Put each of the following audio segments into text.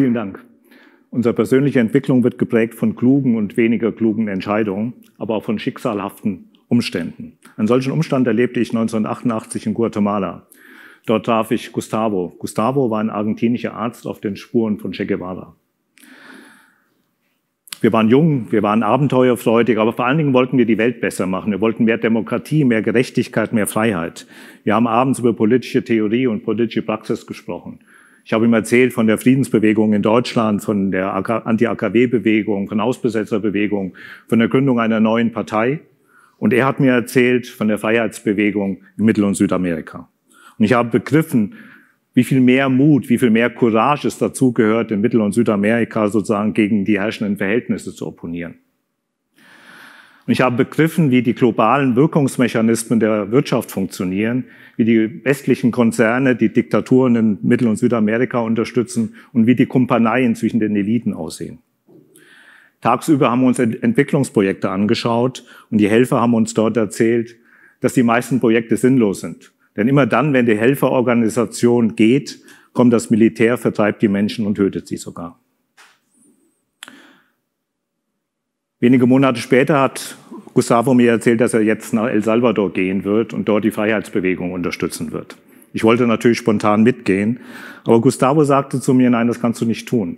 Vielen Dank. Unsere persönliche Entwicklung wird geprägt von klugen und weniger klugen Entscheidungen, aber auch von schicksalhaften Umständen. Einen solchen Umstand erlebte ich 1988 in Guatemala. Dort traf ich Gustavo. Gustavo war ein argentinischer Arzt auf den Spuren von Che Guevara. Wir waren jung, wir waren abenteuerfreudig, aber vor allen Dingen wollten wir die Welt besser machen. Wir wollten mehr Demokratie, mehr Gerechtigkeit, mehr Freiheit. Wir haben abends über politische Theorie und politische Praxis gesprochen. Ich habe ihm erzählt von der Friedensbewegung in Deutschland, von der Anti-AKW-Bewegung, von Ausbesetzerbewegung, von der Gründung einer neuen Partei. Und er hat mir erzählt von der Freiheitsbewegung in Mittel- und Südamerika. Und ich habe begriffen, wie viel mehr Mut, wie viel mehr Courage es dazugehört, in Mittel- und Südamerika sozusagen gegen die herrschenden Verhältnisse zu opponieren. Und ich habe begriffen, wie die globalen Wirkungsmechanismen der Wirtschaft funktionieren, wie die westlichen Konzerne die Diktaturen in Mittel- und Südamerika unterstützen und wie die Kumpaneien zwischen den Eliten aussehen. Tagsüber haben wir uns Entwicklungsprojekte angeschaut und die Helfer haben uns dort erzählt, dass die meisten Projekte sinnlos sind. Denn immer dann, wenn die Helferorganisation geht, kommt das Militär, vertreibt die Menschen und tötet sie sogar. Wenige Monate später hat Gustavo mir erzählt, dass er jetzt nach El Salvador gehen wird und dort die Freiheitsbewegung unterstützen wird. Ich wollte natürlich spontan mitgehen, aber Gustavo sagte zu mir, nein, das kannst du nicht tun.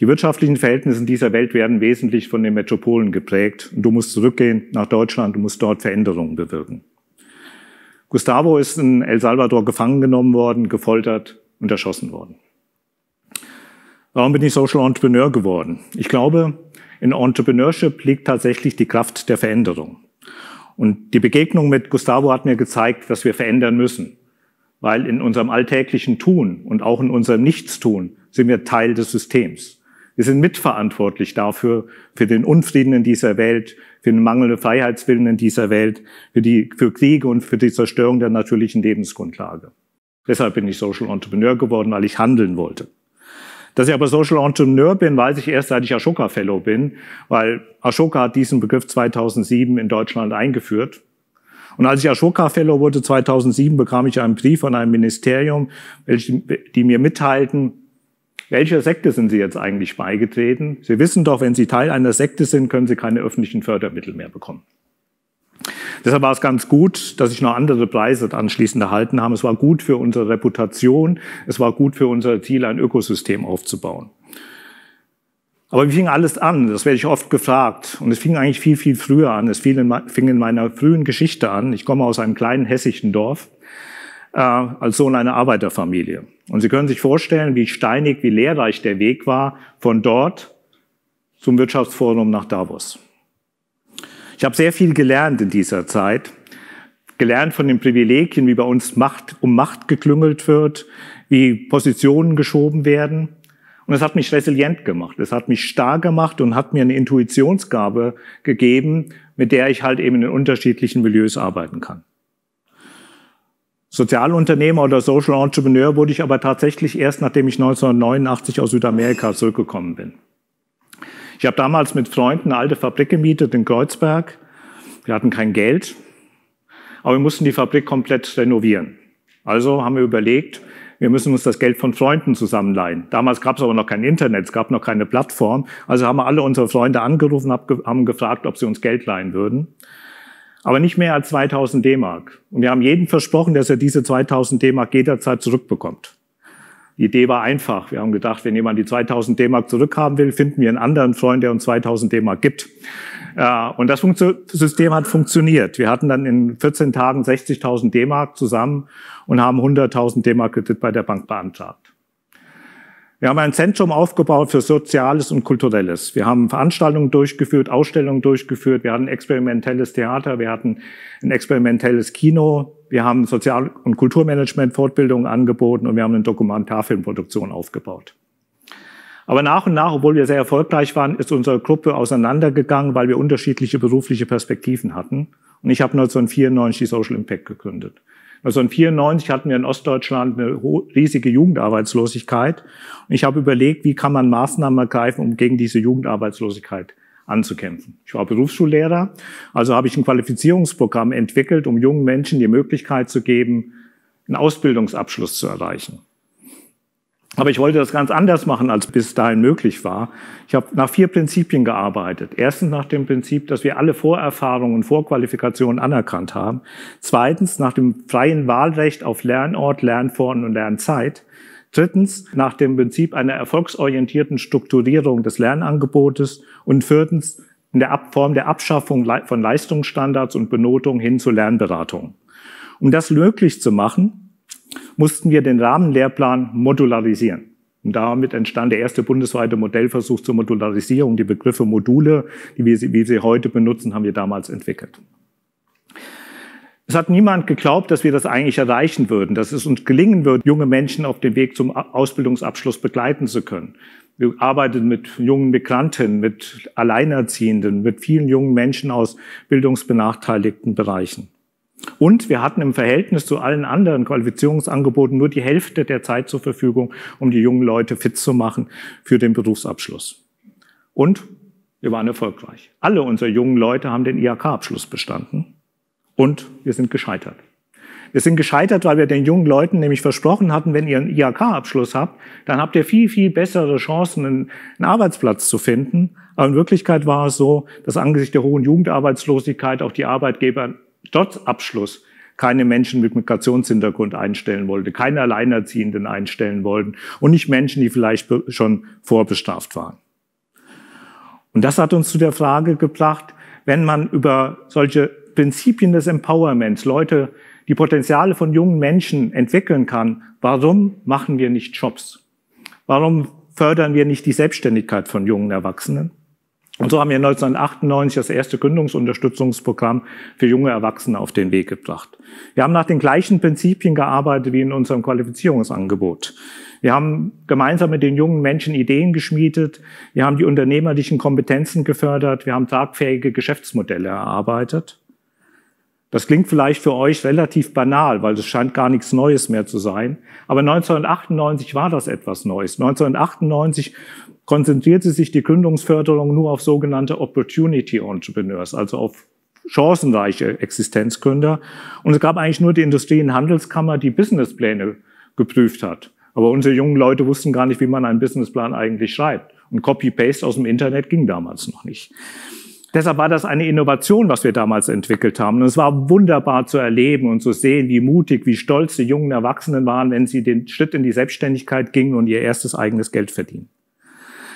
Die wirtschaftlichen Verhältnisse in dieser Welt werden wesentlich von den Metropolen geprägt und du musst zurückgehen nach Deutschland, und musst dort Veränderungen bewirken. Gustavo ist in El Salvador gefangen genommen worden, gefoltert und erschossen worden. Warum bin ich Social Entrepreneur geworden? Ich glaube, in Entrepreneurship liegt tatsächlich die Kraft der Veränderung. Und die Begegnung mit Gustavo hat mir gezeigt, dass wir verändern müssen. Weil in unserem alltäglichen Tun und auch in unserem Nichtstun sind wir Teil des Systems. Wir sind mitverantwortlich dafür, für den Unfrieden in dieser Welt, für den mangelnden Freiheitswillen in dieser Welt, für, die, für Kriege und für die Zerstörung der natürlichen Lebensgrundlage. Deshalb bin ich Social Entrepreneur geworden, weil ich handeln wollte. Dass ich aber Social Entrepreneur bin, weiß ich erst, seit ich Ashoka Fellow bin, weil Ashoka hat diesen Begriff 2007 in Deutschland eingeführt. Und als ich Ashoka Fellow wurde 2007, bekam ich einen Brief von einem Ministerium, die mir mitteilten, welcher Sekte sind Sie jetzt eigentlich beigetreten? Sie wissen doch, wenn Sie Teil einer Sekte sind, können Sie keine öffentlichen Fördermittel mehr bekommen. Deshalb war es ganz gut, dass ich noch andere Preise anschließend erhalten habe. Es war gut für unsere Reputation, es war gut für unser Ziel, ein Ökosystem aufzubauen. Aber wie fing alles an? Das werde ich oft gefragt. Und es fing eigentlich viel, viel früher an. Es fing in meiner frühen Geschichte an. Ich komme aus einem kleinen hessischen Dorf äh, als Sohn einer Arbeiterfamilie. Und Sie können sich vorstellen, wie steinig, wie lehrreich der Weg war von dort zum Wirtschaftsforum nach Davos. Ich habe sehr viel gelernt in dieser Zeit. Gelernt von den Privilegien, wie bei uns Macht, um Macht geklüngelt wird, wie Positionen geschoben werden. Und es hat mich resilient gemacht. Es hat mich stark gemacht und hat mir eine Intuitionsgabe gegeben, mit der ich halt eben in unterschiedlichen Milieus arbeiten kann. Sozialunternehmer oder Social Entrepreneur wurde ich aber tatsächlich erst, nachdem ich 1989 aus Südamerika zurückgekommen bin. Ich habe damals mit Freunden eine alte Fabrik gemietet in Kreuzberg. Wir hatten kein Geld, aber wir mussten die Fabrik komplett renovieren. Also haben wir überlegt, wir müssen uns das Geld von Freunden zusammenleihen. Damals gab es aber noch kein Internet, es gab noch keine Plattform. Also haben wir alle unsere Freunde angerufen, haben gefragt, ob sie uns Geld leihen würden. Aber nicht mehr als 2000 D-Mark. Und wir haben jedem versprochen, dass er diese 2000 D-Mark jederzeit zurückbekommt. Die Idee war einfach. Wir haben gedacht, wenn jemand die 2000 D-Mark zurückhaben will, finden wir einen anderen Freund, der uns 2000 D-Mark gibt. Äh, und das System hat funktioniert. Wir hatten dann in 14 Tagen 60.000 D-Mark zusammen und haben 100.000 D-Mark Kredit bei der Bank beantragt. Wir haben ein Zentrum aufgebaut für Soziales und Kulturelles. Wir haben Veranstaltungen durchgeführt, Ausstellungen durchgeführt. Wir hatten experimentelles Theater, wir hatten ein experimentelles Kino, wir haben Sozial- und Kulturmanagement Fortbildungen angeboten und wir haben eine Dokumentarfilmproduktion aufgebaut. Aber nach und nach, obwohl wir sehr erfolgreich waren, ist unsere Gruppe auseinandergegangen, weil wir unterschiedliche berufliche Perspektiven hatten. Und ich habe 1994 die Social Impact gegründet. 1994 hatten wir in Ostdeutschland eine riesige Jugendarbeitslosigkeit. Und ich habe überlegt, wie kann man Maßnahmen ergreifen, um gegen diese Jugendarbeitslosigkeit anzukämpfen. Ich war Berufsschullehrer, also habe ich ein Qualifizierungsprogramm entwickelt, um jungen Menschen die Möglichkeit zu geben, einen Ausbildungsabschluss zu erreichen. Aber ich wollte das ganz anders machen, als bis dahin möglich war. Ich habe nach vier Prinzipien gearbeitet. Erstens nach dem Prinzip, dass wir alle Vorerfahrungen und Vorqualifikationen anerkannt haben. Zweitens nach dem freien Wahlrecht auf Lernort, Lernformen und Lernzeit. Drittens, nach dem Prinzip einer erfolgsorientierten Strukturierung des Lernangebotes. Und viertens, in der Form der Abschaffung von Leistungsstandards und Benotung hin zur Lernberatung. Um das möglich zu machen, mussten wir den Rahmenlehrplan modularisieren. Und damit entstand der erste bundesweite Modellversuch zur Modularisierung. Die Begriffe Module, die wir, wie sie heute benutzen, haben wir damals entwickelt. Es hat niemand geglaubt, dass wir das eigentlich erreichen würden, dass es uns gelingen würde, junge Menschen auf dem Weg zum Ausbildungsabschluss begleiten zu können. Wir arbeiten mit jungen Migranten, mit Alleinerziehenden, mit vielen jungen Menschen aus bildungsbenachteiligten Bereichen. Und wir hatten im Verhältnis zu allen anderen Qualifizierungsangeboten nur die Hälfte der Zeit zur Verfügung, um die jungen Leute fit zu machen für den Berufsabschluss. Und wir waren erfolgreich. Alle unsere jungen Leute haben den IHK-Abschluss bestanden. Und wir sind gescheitert. Wir sind gescheitert, weil wir den jungen Leuten nämlich versprochen hatten, wenn ihr einen IHK-Abschluss habt, dann habt ihr viel, viel bessere Chancen, einen, Arbeitsplatz zu finden. Aber in Wirklichkeit war es so, dass angesichts der hohen Jugendarbeitslosigkeit auch die Arbeitgeber trotz Abschluss keine Menschen mit Migrationshintergrund einstellen wollte, keine Alleinerziehenden einstellen wollten und nicht Menschen, die vielleicht schon vorbestraft waren. Und das hat uns zu der Frage gebracht, wenn man über solche Prinzipien des Empowerments, Leute, die Potenziale von jungen Menschen entwickeln kann, warum machen wir nicht Jobs? Warum fördern wir nicht die Selbstständigkeit von jungen Erwachsenen? Und so haben wir 1998 das erste Gründungsunterstützungsprogramm für junge Erwachsene auf den Weg gebracht. Wir haben nach den gleichen Prinzipien gearbeitet wie in unserem Qualifizierungsangebot. Wir haben gemeinsam mit den jungen Menschen Ideen geschmiedet. Wir haben die unternehmerlichen Kompetenzen gefördert. Wir haben tragfähige Geschäftsmodelle erarbeitet. Das klingt vielleicht für euch relativ banal, weil es scheint gar nichts Neues mehr zu sein. Aber 1998 war das etwas Neues. 1998 konzentrierte sich die Gründungsförderung nur auf sogenannte Opportunity Entrepreneurs, also auf chancenreiche Existenzgründer. Und es gab eigentlich nur die Industrie- und Handelskammer, die Businesspläne geprüft hat. Aber unsere jungen Leute wussten gar nicht, wie man einen Businessplan eigentlich schreibt. Und Copy-Paste aus dem Internet ging damals noch nicht deshalb war das eine Innovation, was wir damals entwickelt haben. Und es war wunderbar zu erleben und zu sehen, wie mutig, wie stolz die jungen Erwachsenen waren, wenn sie den Schritt in die Selbstständigkeit gingen und ihr erstes eigenes Geld verdienen.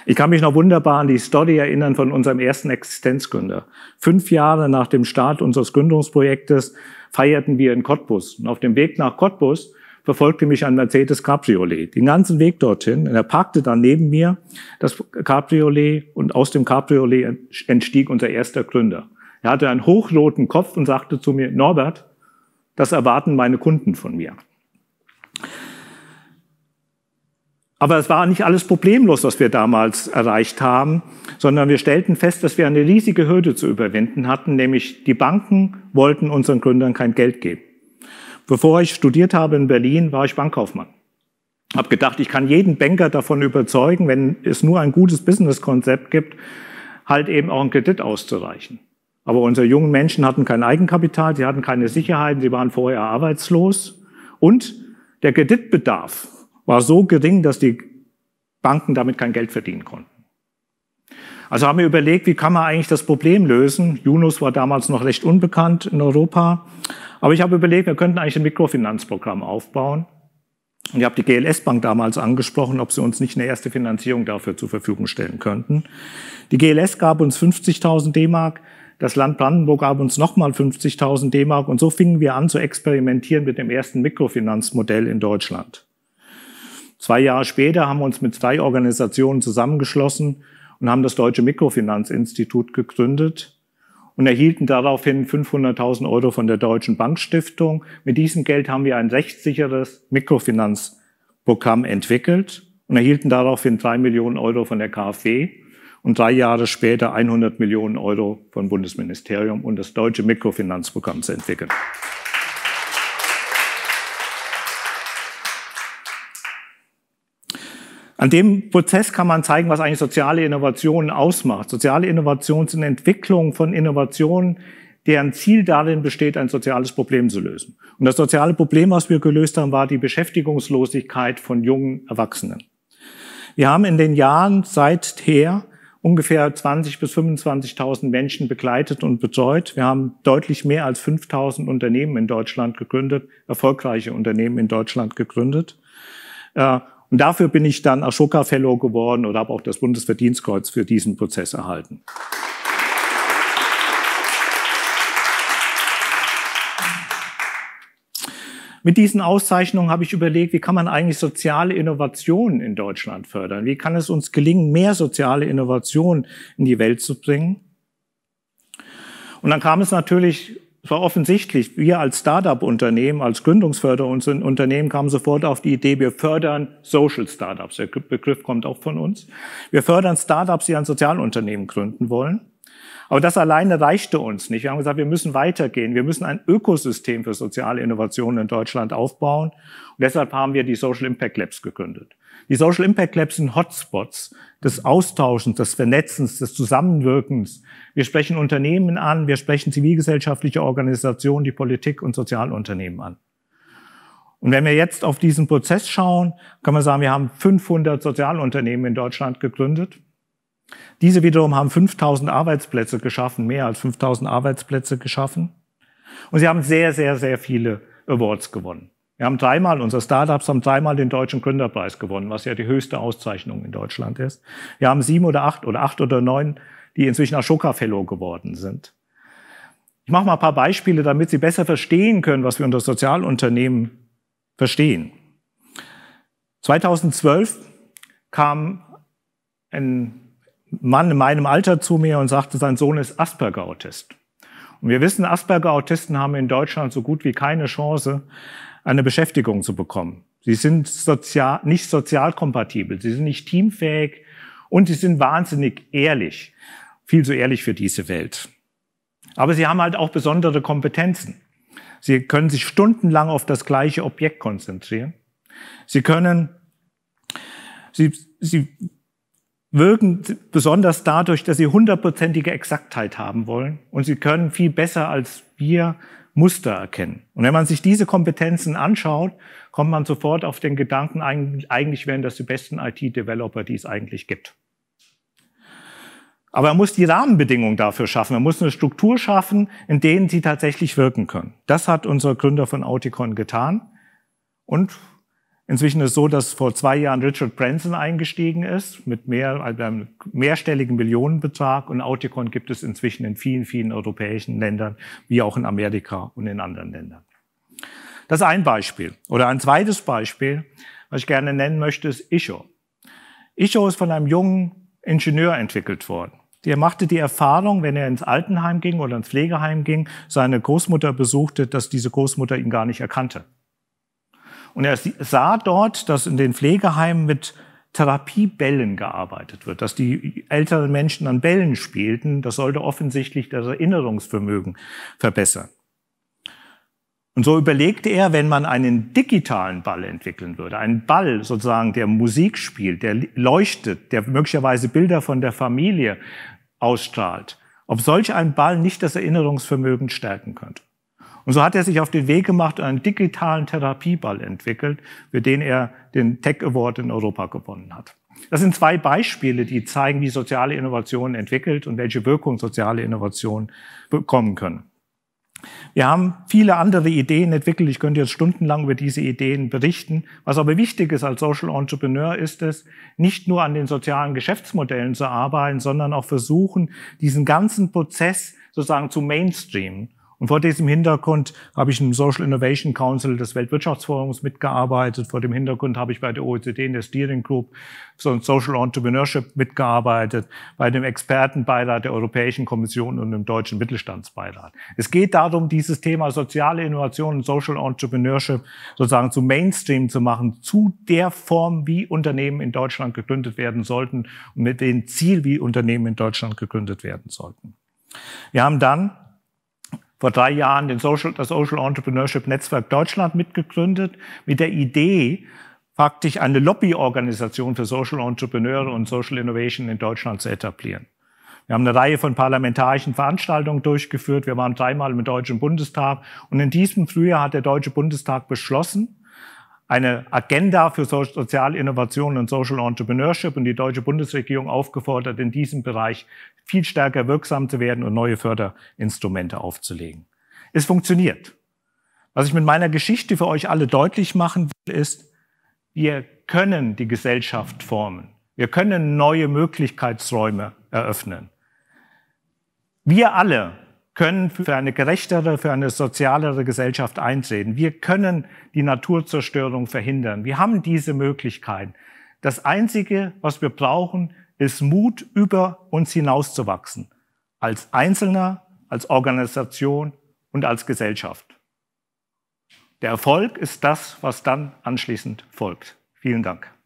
Ich kann mich noch wunderbar an die Story erinnern von unserem ersten Existenzgründer. Fünf Jahre nach dem Start unseres Gründungsprojektes feierten wir in Cottbus. Und auf dem Weg nach Cottbus verfolgte mich ein Mercedes Cabriolet. Den ganzen Weg dorthin. Und er parkte dann neben mir das Cabriolet und aus dem Cabriolet entstieg unser erster Gründer. Er hatte einen hochroten Kopf und sagte zu mir, Norbert, das erwarten meine Kunden von mir. Aber es war nicht alles problemlos, was wir damals erreicht haben, sondern wir stellten fest, dass wir eine riesige Hürde zu überwinden hatten, nämlich die Banken wollten unseren Gründern kein Geld geben. Bevor ich studiert habe in Berlin, war ich Bankkaufmann. Hab gedacht, ich kann jeden Banker davon überzeugen, wenn es nur ein gutes Businesskonzept gibt, halt eben auch einen Kredit auszureichen. Aber unsere jungen Menschen hatten kein Eigenkapital, sie hatten keine Sicherheiten, sie waren vorher arbeitslos und der Kreditbedarf war so gering, dass die Banken damit kein Geld verdienen konnten. Also haben wir überlegt, wie kann man eigentlich das Problem lösen. Yunus war damals noch recht unbekannt in Europa. Aber ich habe überlegt, wir könnten eigentlich ein Mikrofinanzprogramm aufbauen. Und ich habe die GLS-Bank damals angesprochen, ob sie uns nicht eine erste Finanzierung dafür zur Verfügung stellen könnten. Die GLS gab uns 50.000 D-Mark, das Land Brandenburg gab uns nochmal 50.000 D-Mark und so fingen wir an zu experimentieren mit dem ersten Mikrofinanzmodell in Deutschland. Zwei Jahre später haben wir uns mit drei Organisationen zusammengeschlossen, und haben das Deutsche Mikrofinanzinstitut gegründet und erhielten daraufhin 500.000 Euro von der Deutschen Bankstiftung. Mit diesem Geld haben wir ein rechtssicheres Mikrofinanzprogramm entwickelt und erhielten daraufhin drei Millionen Euro von der KfW und drei Jahre später 100 Millionen Euro vom Bundesministerium, um das deutsche Mikrofinanzprogramm zu entwickeln. An dem Prozess kann man zeigen, was eigentlich soziale Innovationen ausmacht. Soziale Innovationen sind Entwicklung von Innovationen, deren Ziel darin besteht, ein soziales Problem zu lösen. Und das soziale Problem, was wir gelöst haben, war die Beschäftigungslosigkeit von jungen Erwachsenen. Wir haben in den Jahren seither ungefähr 20.000 bis 25.000 Menschen begleitet und betreut. Wir haben deutlich mehr als 5.000 Unternehmen in Deutschland gegründet, erfolgreiche Unternehmen in Deutschland gegründet. Äh, und dafür bin ich dann Ashoka Fellow geworden oder habe auch das Bundesverdienstkreuz für diesen Prozess erhalten. Mit diesen Auszeichnungen habe ich überlegt, wie kann man eigentlich soziale Innovationen in Deutschland fördern? Wie kann es uns gelingen, mehr soziale Innovationen in die Welt zu bringen? Und dann kam es natürlich es war offensichtlich, wir als Startup-Unternehmen, als Gründungsförderungsunternehmen kamen sofort auf die Idee, wir fördern Social Startups. Der Begriff kommt auch von uns. Wir fördern Startups, die ein Sozialunternehmen gründen wollen. Aber das alleine reichte uns nicht. Wir haben gesagt, wir müssen weitergehen. Wir müssen ein Ökosystem für soziale Innovationen in Deutschland aufbauen. Und deshalb haben wir die Social Impact Labs gegründet. Die Social Impact Labs sind Hotspots des Austauschens, des Vernetzens, des Zusammenwirkens. Wir sprechen Unternehmen an, wir sprechen zivilgesellschaftliche Organisationen, die Politik und Sozialunternehmen an. Und wenn wir jetzt auf diesen Prozess schauen, kann man sagen, wir haben 500 Sozialunternehmen in Deutschland gegründet. Diese wiederum haben 5000 Arbeitsplätze geschaffen, mehr als 5000 Arbeitsplätze geschaffen. Und sie haben sehr, sehr, sehr viele Awards gewonnen. Wir haben dreimal, unsere Startups haben dreimal den Deutschen Gründerpreis gewonnen, was ja die höchste Auszeichnung in Deutschland ist. Wir haben sieben oder acht oder acht oder neun, die inzwischen Ashoka Fellow geworden sind. Ich mache mal ein paar Beispiele, damit Sie besser verstehen können, was wir unter Sozialunternehmen verstehen. 2012 kam ein Mann in meinem Alter zu mir und sagte, sein Sohn ist Asperger-Autist. Und wir wissen, Asperger-Autisten haben in Deutschland so gut wie keine Chance, eine Beschäftigung zu bekommen. Sie sind sozial, nicht sozial kompatibel, sie sind nicht teamfähig und sie sind wahnsinnig ehrlich. Viel zu ehrlich für diese Welt. Aber sie haben halt auch besondere Kompetenzen. Sie können sich stundenlang auf das gleiche Objekt konzentrieren. Sie können, sie, sie wirken besonders dadurch, dass sie hundertprozentige Exaktheit haben wollen. Und sie können viel besser als wir Muster erkennen. Und wenn man sich diese Kompetenzen anschaut, kommt man sofort auf den Gedanken, eigentlich wären das die besten IT-Developer, die es eigentlich gibt. Aber er muss die Rahmenbedingungen dafür schaffen. Er muss eine Struktur schaffen, in denen sie tatsächlich wirken können. Das hat unser Gründer von Auticon getan. Und Inzwischen ist es so, dass vor zwei Jahren Richard Branson eingestiegen ist mit mehr, also einem mehrstelligen Millionenbetrag und Auticon gibt es inzwischen in vielen, vielen europäischen Ländern, wie auch in Amerika und in anderen Ländern. Das ist ein Beispiel. Oder ein zweites Beispiel, was ich gerne nennen möchte, ist Isho. Isho ist von einem jungen Ingenieur entwickelt worden. Der machte die Erfahrung, wenn er ins Altenheim ging oder ins Pflegeheim ging, seine Großmutter besuchte, dass diese Großmutter ihn gar nicht erkannte. Und er sah dort, dass in den Pflegeheimen mit Therapiebällen gearbeitet wird, dass die älteren Menschen an Bällen spielten. Das sollte offensichtlich das Erinnerungsvermögen verbessern. Und so überlegte er, wenn man einen digitalen Ball entwickeln würde, einen Ball sozusagen, der Musik spielt, der leuchtet, der möglicherweise Bilder von der Familie ausstrahlt, ob solch ein Ball nicht das Erinnerungsvermögen stärken könnte. Und so hat er sich auf den Weg gemacht und einen digitalen Therapieball entwickelt, für den er den Tech Award in Europa gewonnen hat. Das sind zwei Beispiele, die zeigen, wie soziale Innovationen entwickelt und welche Wirkung soziale Innovationen bekommen können. Wir haben viele andere Ideen entwickelt. Ich könnte jetzt stundenlang über diese Ideen berichten. Was aber wichtig ist als Social Entrepreneur ist es, nicht nur an den sozialen Geschäftsmodellen zu arbeiten, sondern auch versuchen, diesen ganzen Prozess sozusagen zu mainstreamen und vor diesem Hintergrund habe ich im Social Innovation Council des Weltwirtschaftsforums mitgearbeitet. Vor dem Hintergrund habe ich bei der OECD in der Steering Group so ein Social Entrepreneurship mitgearbeitet, bei dem Expertenbeirat der Europäischen Kommission und dem Deutschen Mittelstandsbeirat. Es geht darum, dieses Thema soziale Innovation und Social Entrepreneurship sozusagen zu Mainstream zu machen, zu der Form, wie Unternehmen in Deutschland gegründet werden sollten und mit dem Ziel, wie Unternehmen in Deutschland gegründet werden sollten. Wir haben dann vor drei Jahren den Social, das Social Entrepreneurship Netzwerk Deutschland mitgegründet, mit der Idee, praktisch eine Lobbyorganisation für Social Entrepreneure und Social Innovation in Deutschland zu etablieren. Wir haben eine Reihe von parlamentarischen Veranstaltungen durchgeführt. Wir waren dreimal im Deutschen Bundestag. Und in diesem Frühjahr hat der Deutsche Bundestag beschlossen, eine Agenda für Sozialinnovation und Social Entrepreneurship und die deutsche Bundesregierung aufgefordert, in diesem Bereich viel stärker wirksam zu werden und neue Förderinstrumente aufzulegen. Es funktioniert. Was ich mit meiner Geschichte für euch alle deutlich machen will, ist, wir können die Gesellschaft formen. Wir können neue Möglichkeitsräume eröffnen. Wir alle können für eine gerechtere, für eine sozialere Gesellschaft eintreten. Wir können die Naturzerstörung verhindern. Wir haben diese Möglichkeiten. Das Einzige, was wir brauchen, ist Mut, über uns hinauszuwachsen. Als Einzelner, als Organisation und als Gesellschaft. Der Erfolg ist das, was dann anschließend folgt. Vielen Dank.